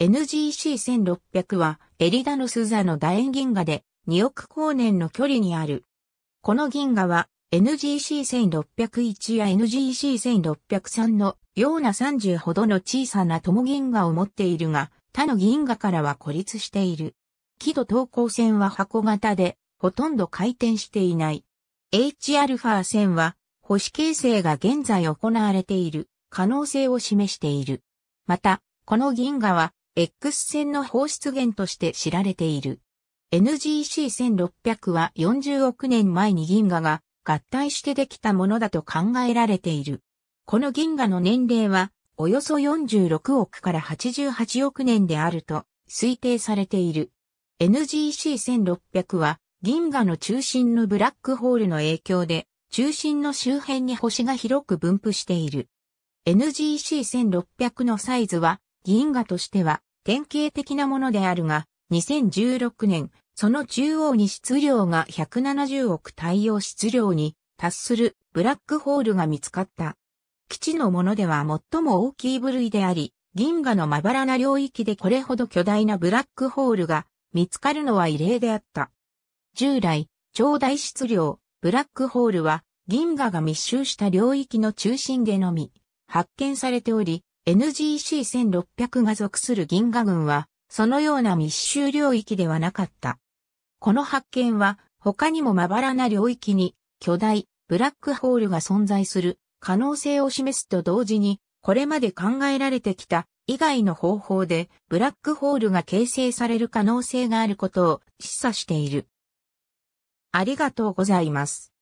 NGC1600 はエリダのスザの楕円銀河で2億光年の距離にある。この銀河は NGC1601 や NGC1603 のような30ほどの小さな友銀河を持っているが、他の銀河からは孤立している。輝度等高線は箱型で、ほとんど回転していない。Hα 線は、星形成が現在行われている可能性を示している。また、この銀河は X 線の放出源として知られている。NGC1600 は40億年前に銀河が合体してできたものだと考えられている。この銀河の年齢はおよそ46億から88億年であると推定されている。NGC1600 は銀河の中心のブラックホールの影響で中心の周辺に星が広く分布している。NGC1600 のサイズは銀河としては典型的なものであるが、2016年、その中央に質量が170億太陽質量に達するブラックホールが見つかった。基地のものでは最も大きい部類であり、銀河のまばらな領域でこれほど巨大なブラックホールが見つかるのは異例であった。従来、超大質量、ブラックホールは銀河が密集した領域の中心でのみ発見されており、NGC1600 が属する銀河群は、そのような密集領域ではなかった。この発見は、他にもまばらな領域に、巨大、ブラックホールが存在する可能性を示すと同時に、これまで考えられてきた以外の方法で、ブラックホールが形成される可能性があることを示唆している。ありがとうございます。